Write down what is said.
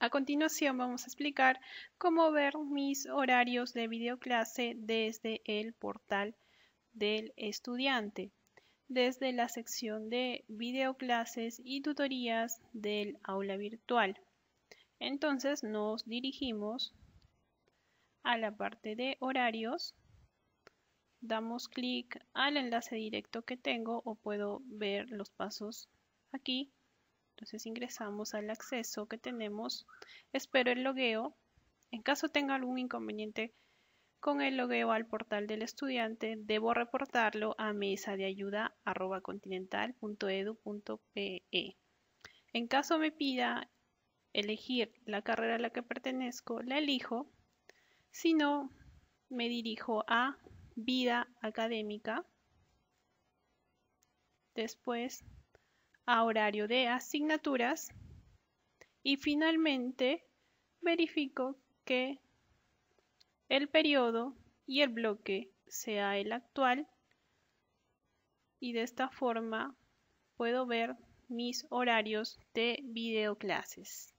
A continuación vamos a explicar cómo ver mis horarios de videoclase desde el portal del estudiante, desde la sección de videoclases y tutorías del aula virtual. Entonces nos dirigimos a la parte de horarios, damos clic al enlace directo que tengo o puedo ver los pasos aquí entonces ingresamos al acceso que tenemos, espero el logueo. En caso tenga algún inconveniente con el logueo al portal del estudiante, debo reportarlo a mesa de ayuda En caso me pida elegir la carrera a la que pertenezco, la elijo. Si no, me dirijo a vida académica. Después a horario de asignaturas y finalmente verifico que el periodo y el bloque sea el actual y de esta forma puedo ver mis horarios de videoclases.